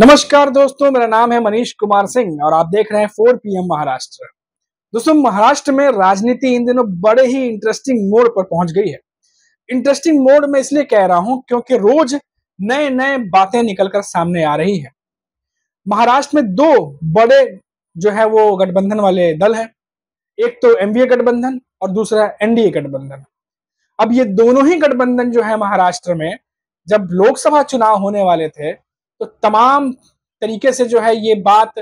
नमस्कार दोस्तों मेरा नाम है मनीष कुमार सिंह और आप देख रहे हैं फोर पीएम महाराष्ट्र दोस्तों महाराष्ट्र में राजनीति इन दिनों बड़े ही इंटरेस्टिंग मोड पर पहुंच गई है इंटरेस्टिंग मोड में इसलिए कह रहा हूं क्योंकि रोज नए नए बातें निकलकर सामने आ रही है महाराष्ट्र में दो बड़े जो है वो गठबंधन वाले दल है एक तो एमबीए गठबंधन और दूसरा एनडीए गठबंधन अब ये दोनों ही गठबंधन जो है महाराष्ट्र में जब लोकसभा चुनाव होने वाले थे तो तमाम तरीके से जो है ये बात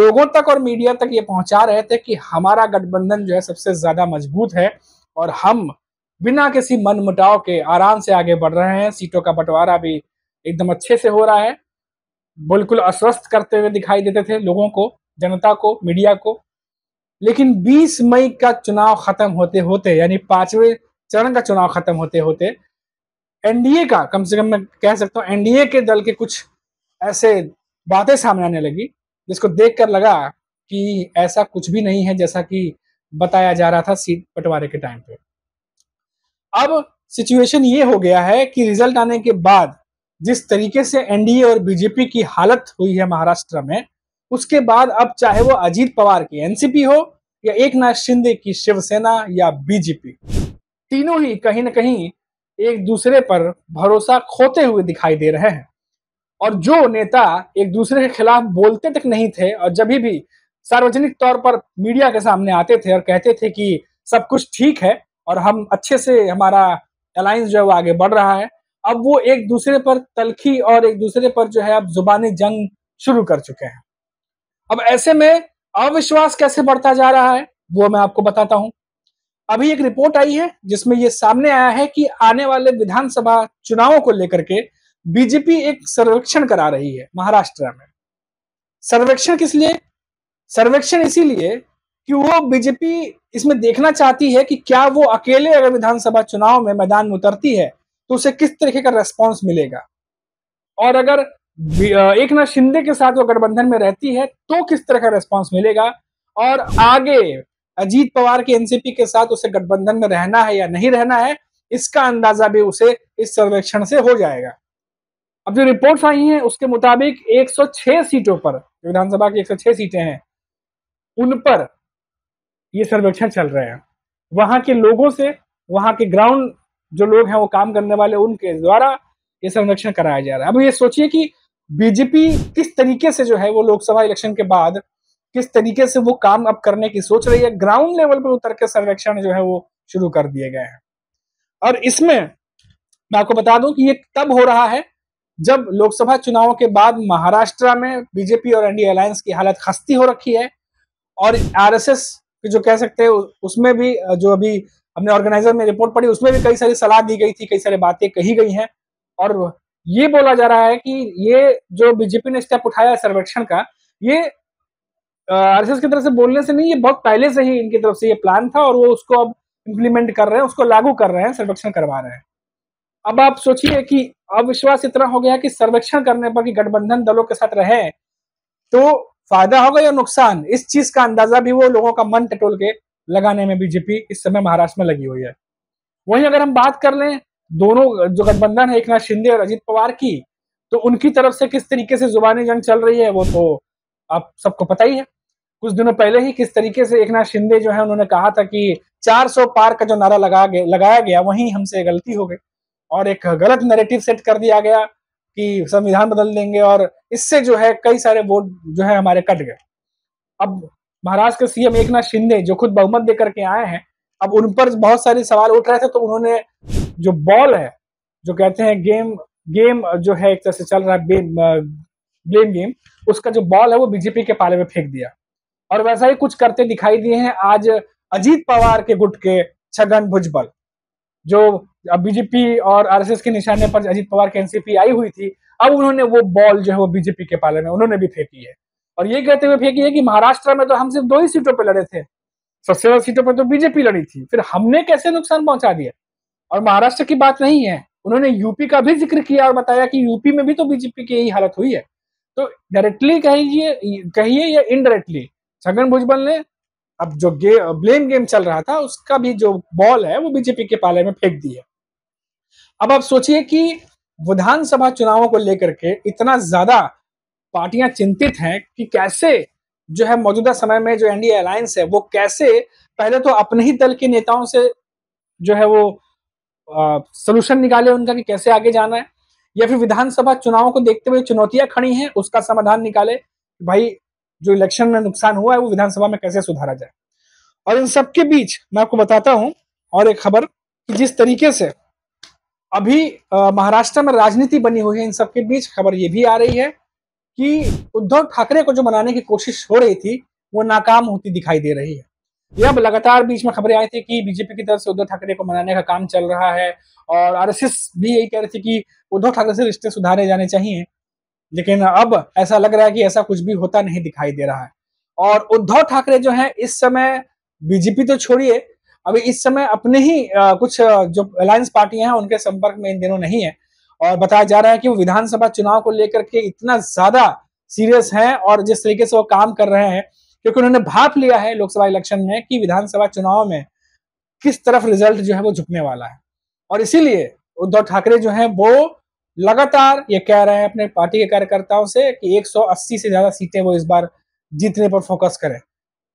लोगों तक और मीडिया तक ये पहुंचा रहे थे कि हमारा गठबंधन जो है सबसे ज्यादा मजबूत है और हम बिना किसी मन मुटाव के आराम से आगे बढ़ रहे हैं सीटों का बंटवारा भी एकदम अच्छे से हो रहा है बिल्कुल अस्वस्थ करते हुए दिखाई देते थे लोगों को जनता को मीडिया को लेकिन 20 मई का चुनाव खत्म होते होते यानी पांचवें चरण का चुनाव खत्म होते होते एनडीए का कम से कम मैं कह सकता हूँ एनडीए के दल के कुछ ऐसे बातें सामने आने लगी जिसको देख कर लगा कि ऐसा कुछ भी नहीं है जैसा कि बताया जा रहा था सीट बंटवारे के टाइम पे अब सिचुएशन ये हो गया है कि रिजल्ट आने के बाद जिस तरीके से एनडीए और बीजेपी की हालत हुई है महाराष्ट्र में उसके बाद अब चाहे वो अजीत पवार की एनसीपी हो या एक नाथ शिंदे की शिवसेना या बीजेपी तीनों ही कहीं ना कहीं एक दूसरे पर भरोसा खोते हुए दिखाई दे रहे हैं और जो नेता एक दूसरे के खिलाफ बोलते तक नहीं थे और जब भी सार्वजनिक तौर पर मीडिया के सामने आते थे और कहते थे कि सब कुछ ठीक है और हम अच्छे से हमारा अलायंस जो है वो आगे बढ़ रहा है अब वो एक दूसरे पर तलखी और एक दूसरे पर जो है अब जुबानी जंग शुरू कर चुके हैं अब ऐसे में अविश्वास कैसे बढ़ता जा रहा है वो मैं आपको बताता हूं अभी एक रिपोर्ट आई है जिसमें ये सामने आया है कि आने वाले विधानसभा चुनावों को लेकर के बीजेपी एक सर्वेक्षण करा रही है महाराष्ट्र में सर्वेक्षण किस लिए सर्वेक्षण इसीलिए कि वो बीजेपी इसमें देखना चाहती है कि क्या वो अकेले अगर विधानसभा चुनाव में मैदान में उतरती है तो उसे किस तरीके का रेस्पॉन्स मिलेगा और अगर एक नाथ शिंदे के साथ वो गठबंधन में रहती है तो किस तरह का रेस्पॉन्स मिलेगा और आगे अजीत पवार के एनसीपी के साथ उसे गठबंधन में रहना है या नहीं रहना है इसका अंदाजा भी उसे इस सर्वेक्षण से हो जाएगा अब जो रिपोर्ट्स आई हैं उसके मुताबिक 106 सीटों पर विधानसभा की 106 सीटें हैं उन पर ये सर्वेक्षण चल रहे हैं वहां के लोगों से वहां के ग्राउंड जो लोग हैं वो काम करने वाले उनके द्वारा ये सर्वेक्षण कराया जा रहा है अब ये सोचिए कि बीजेपी किस तरीके से जो है वो लोकसभा इलेक्शन के बाद किस तरीके से वो काम अब करने की सोच रही है ग्राउंड लेवल पर उतर के सर्वेक्षण जो है वो शुरू कर दिए गए हैं और इसमें मैं आपको बता दूं कि ये तब हो रहा है जब लोकसभा चुनावों के बाद महाराष्ट्र में बीजेपी और एनडीए अलायंस की हालत खस्ती हो रखी है और आरएसएस जो कह सकते हैं उसमें भी जो अभी हमने ऑर्गेनाइजर में रिपोर्ट पढ़ी उसमें भी कई सारी सलाह दी गई थी कई सारी बातें कही गई हैं और ये बोला जा रहा है कि ये जो बीजेपी ने स्टेप उठाया है सर्वेक्षण का ये आरएसएस की तरफ से बोलने से नहीं ये बहुत पहले से ही इनकी तरफ से ये प्लान था और वो उसको अब इम्प्लीमेंट कर रहे हैं उसको लागू कर रहे हैं सर्वेक्षण करवा रहे हैं अब आप सोचिए कि अविश्वास इतना हो गया कि सर्वेक्षण करने पर कि गठबंधन दलों के साथ रहे तो फायदा होगा या नुकसान इस चीज का अंदाजा भी वो लोगों का मन टटोल के लगाने में बीजेपी इस समय महाराष्ट्र में लगी हुई है वहीं अगर हम बात कर लें दोनों जो गठबंधन है एक नाथ शिंदे और अजीत पवार की तो उनकी तरफ से किस तरीके से जुबानी जंग चल रही है वो तो आप सबको पता ही है कुछ दिनों पहले ही किस तरीके से एक नाथ शिंदे जो है उन्होंने कहा था कि 400 पार का जो नारा लगा गया लगाया गया वहीं हमसे गलती हो गई और एक गलत नैरेटिव सेट कर दिया गया कि संविधान बदल देंगे और इससे जो है कई सारे वोट जो है हमारे कट गए अब महाराष्ट्र के सीएम नाथ शिंदे जो खुद बहुमत देकर के आए हैं अब उन पर बहुत सारे सवाल उठ रहे थे तो उन्होंने जो बॉल है जो कहते हैं गेम गेम जो है एक तरह से चल रहा है ब्लेम गेम उसका जो बॉल है वो बीजेपी के पाले में फेंक दिया और वैसा ही कुछ करते दिखाई दिए हैं आज अजीत पवार के गुट के छगन भुजबल जो बीजेपी और आरएसएस के निशाने पर अजीत पवार की एनसीपी आई हुई थी अब उन्होंने वो बॉल जो है वो बीजेपी के पाले में उन्होंने भी फेंकी है और ये कहते हुए फेंकी है कि महाराष्ट्र में तो हम सिर्फ दो ही सीटों पर लड़े थे सबसे ज्यादा सीटों पर तो बीजेपी लड़ी थी फिर हमने कैसे नुकसान पहुंचा दिया और महाराष्ट्र की बात नहीं है उन्होंने यूपी का भी जिक्र किया और बताया कि यूपी में भी तो बीजेपी की यही हालत हुई है तो डायरेक्टली कहिए कहिए या इनडायरेक्टली छगन भुजबल ने अब जो गे, ब्लेम गेम चल रहा था उसका भी जो बॉल है वो बीजेपी के पाले में फेंक दी है अब आप सोचिए कि विधानसभा चुनावों को लेकर के इतना ज्यादा पार्टियां चिंतित हैं कि कैसे जो है मौजूदा समय में जो एनडीए अलायंस है वो कैसे पहले तो अपने ही दल के नेताओं से जो है वो सोल्यूशन निकाले उनका कि कैसे आगे जाना है या फिर विधानसभा चुनाव को देखते हुए चुनौतियां खड़ी हैं उसका समाधान निकाले भाई जो इलेक्शन में नुकसान हुआ है वो विधानसभा में कैसे सुधारा जाए और इन सबके बीच मैं आपको बताता हूँ और एक खबर कि जिस तरीके से अभी महाराष्ट्र में राजनीति बनी हुई है इन सबके बीच खबर ये भी आ रही है कि उद्धव ठाकरे को जो मनाने की कोशिश हो रही थी वो नाकाम होती दिखाई दे रही है यह अब लगातार बीच में खबरें आई थी कि बीजेपी की तरफ से उद्धव ठाकरे को मनाने का काम चल रहा है और आरएसएस भी यही कह रही थी कि उद्धव ठाकरे से रिश्ते सुधारे जाने चाहिए लेकिन अब ऐसा लग रहा है कि ऐसा कुछ भी होता नहीं दिखाई दे रहा है और उद्धव ठाकरे जो है इस समय बीजेपी तो छोड़िए अभी इस समय अपने ही आ, कुछ जो अलायंस पार्टियां हैं उनके संपर्क में इन दिनों नहीं है और बताया जा रहा है कि वो विधानसभा चुनाव को लेकर के इतना ज्यादा सीरियस हैं और जिस तरीके से वो काम कर रहे हैं क्योंकि उन्होंने भाप लिया है लोकसभा इलेक्शन में कि विधानसभा चुनाव में किस तरफ रिजल्ट जो है वो झुकने वाला है और इसीलिए उद्धव ठाकरे जो है वो लगातार ये कह रहे हैं अपने पार्टी के कार्यकर्ताओं से कि 180 से ज़्यादा सीटें वो इस बार जीतने पर फोकस करें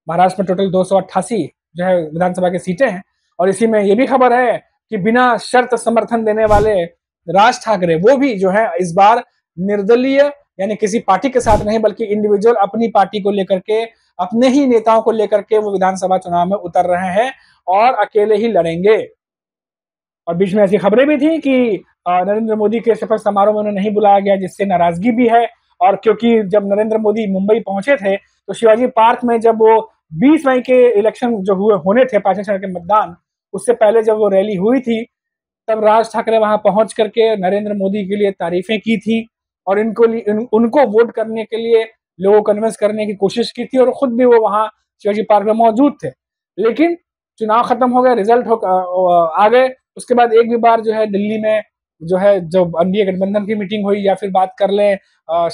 महाराष्ट्र में टोटल दो जो है विधानसभा की सीटें हैं और इसी में ये भी खबर है कि बिना शर्त समर्थन देने वाले राज ठाकरे वो भी जो है इस बार निर्दलीय यानी किसी पार्टी के साथ नहीं बल्कि इंडिविजुअल अपनी पार्टी को लेकर के अपने ही नेताओं को लेकर के वो विधानसभा चुनाव में उतर रहे हैं और अकेले ही लड़ेंगे और बीच में ऐसी खबरें भी थी कि नरेंद्र मोदी के शपथ समारोह में उन्हें नहीं बुलाया गया जिससे नाराजगी भी है और क्योंकि जब नरेंद्र मोदी मुंबई पहुंचे थे तो शिवाजी पार्क में जब वो बीस मई के इलेक्शन जो हुए होने थे पांचवें चरण के मतदान उससे पहले जब वो रैली हुई थी तब राज ठाकरे वहां पहुंच करके नरेंद्र मोदी के लिए तारीफें की थी और इनको उनको वोट करने के लिए लोगों को कन्विंस करने की कोशिश की थी और खुद भी वो वहाँ शिवाजी पार्क में मौजूद थे लेकिन चुनाव खत्म हो गए रिजल्ट हो आ गए उसके बाद एक भी बार जो है दिल्ली में जो है जो एनडीए गठबंधन की मीटिंग हुई या फिर बात कर ले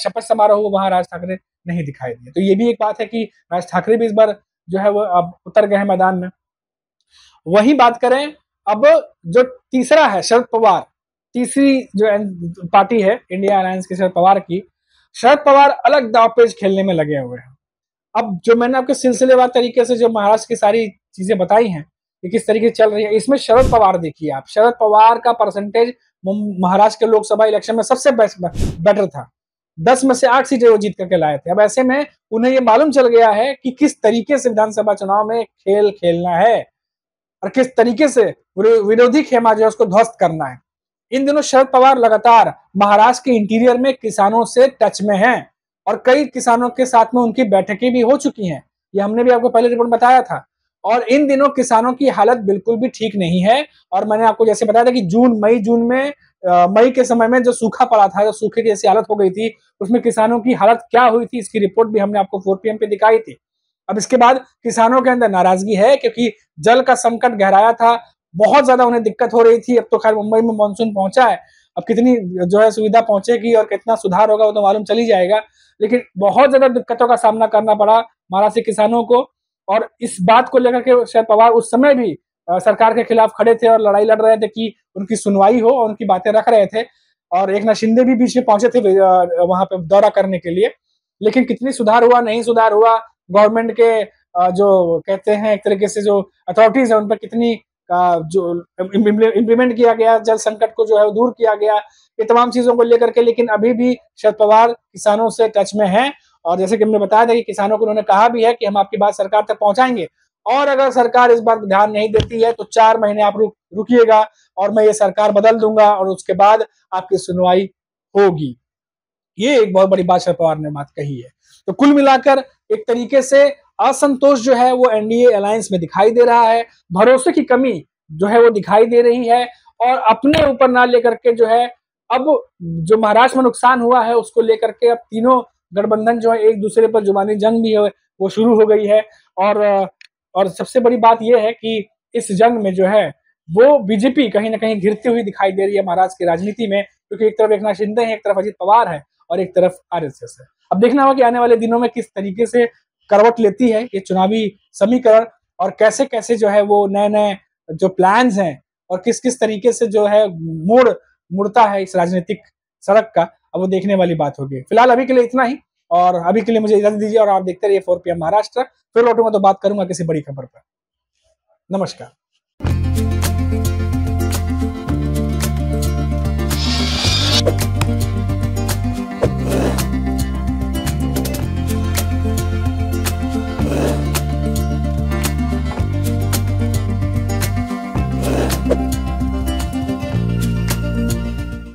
शपथ समारोह हुआ वहां राज ठाकरे नहीं दिखाई दिए तो ये भी एक बात है कि राज ठाकरे भी इस बार जो है वो अब उतर गए मैदान में वही बात करें अब जो तीसरा है शरद पवार तीसरी जो पार्टी है इंडिया अलायंस की शरद पवार की शरद पवार अलग दाव पेज खेलने में लगे हुए हैं अब जो मैंने आपके सिलसिलेवार तरीके से जो महाराष्ट्र की सारी चीजें बताई हैं ये किस तरीके से चल रही है इसमें शरद पवार देखिए आप शरद पवार का परसेंटेज महाराष्ट्र के लोकसभा इलेक्शन में सबसे बेटर था दस में से आठ सीटें वो जीत करके लाए थे अब ऐसे में उन्हें ये मालूम चल गया है कि किस तरीके से विधानसभा चुनाव में खेल खेलना है और किस तरीके से विरोधी खेमा जो है उसको ध्वस्त करना है इन दिनों शरद पवार लगातार महाराष्ट्र के इंटीरियर में किसानों से टच में हैं और कई किसानों के साथ में उनकी बैठकें भी हो चुकी हैं ये हमने भी आपको पहले रिपोर्ट बताया था और इन दिनों किसानों की हालत बिल्कुल भी ठीक नहीं है और मैंने आपको जैसे बताया था कि जून मई जून में मई के समय में जो सूखा पड़ा था जो सूखे की जैसी हालत हो गई थी उसमें किसानों की हालत क्या हुई थी इसकी रिपोर्ट भी हमने आपको फोर पीएम पे दिखाई थी अब इसके बाद किसानों के अंदर नाराजगी है क्योंकि जल का संकट गहराया था बहुत ज्यादा उन्हें दिक्कत हो रही थी अब तो खैर मुंबई में मानसून पहुंचा है अब कितनी जो है सुविधा पहुंचेगी और कितना सुधार होगा वो तो मालूम चली जाएगा लेकिन बहुत ज्यादा दिक्कतों का सामना करना पड़ा महाराष्ट्र किसानों को और इस बात को लेकर के शायद पवार उस समय भी सरकार के खिलाफ खड़े थे और लड़ाई लड़ रहे थे कि उनकी सुनवाई हो और उनकी बातें रख रहे थे और एक नाथ शिंदे भी बीच में पहुंचे थे वहां पे दौरा करने के लिए लेकिन कितनी सुधार हुआ नहीं सुधार हुआ गवर्नमेंट के जो कहते हैं एक तरीके से जो अथॉरिटीज है उन पर कितनी जो इम्प्लीमेंट किया गया जल संकट को जो है दूर किया गया ये तमाम चीजों को लेकर के लेकिन अभी भी शरद पवार किसानों से टच में हैं और जैसे कि हमने बताया था कि किसानों को उन्होंने कहा भी है कि हम आपकी बात सरकार तक पहुंचाएंगे और अगर सरकार इस बात ध्यान नहीं देती है तो चार महीने आप रुक रुकिएगा और मैं ये सरकार बदल दूंगा और उसके बाद आपकी सुनवाई होगी ये एक बहुत बड़ी बात शरद पवार ने बात कही है तो कुल मिलाकर एक तरीके से असंतोष जो है वो एनडीए अलायंस में दिखाई दे रहा है भरोसे की कमी जो है वो दिखाई दे रही है और अपने ऊपर ना लेकर के जो है अब जो महाराष्ट्र में नुकसान हुआ है उसको लेकर के अब तीनों गठबंधन जो है एक दूसरे पर जुबानी जंग भी है वो शुरू हो गई है और और सबसे बड़ी बात यह है कि इस जंग में जो है वो बीजेपी कहीं ना कहीं घिरती हुई दिखाई दे रही है महाराष्ट्र की राजनीति में क्योंकि एक तरफ एक नाथ शिंदे है एक तरफ अजीत पवार है और एक तरफ आरएसएस है अब देखना होगा कि आने वाले दिनों में किस तरीके से करवट लेती है ये चुनावी समीकरण और कैसे कैसे जो है वो नए नए जो प्लान हैं और किस किस तरीके से जो है मोड़ मुड़ता है इस राजनीतिक सड़क का अब वो देखने वाली बात होगी फिलहाल अभी के लिए इतना ही और अभी के लिए मुझे इजाजत दीजिए और आप देखते रहिए फोर पी महाराष्ट्र फिर लौटूंगा तो बात करूंगा किसी बड़ी खबर पर नमस्कार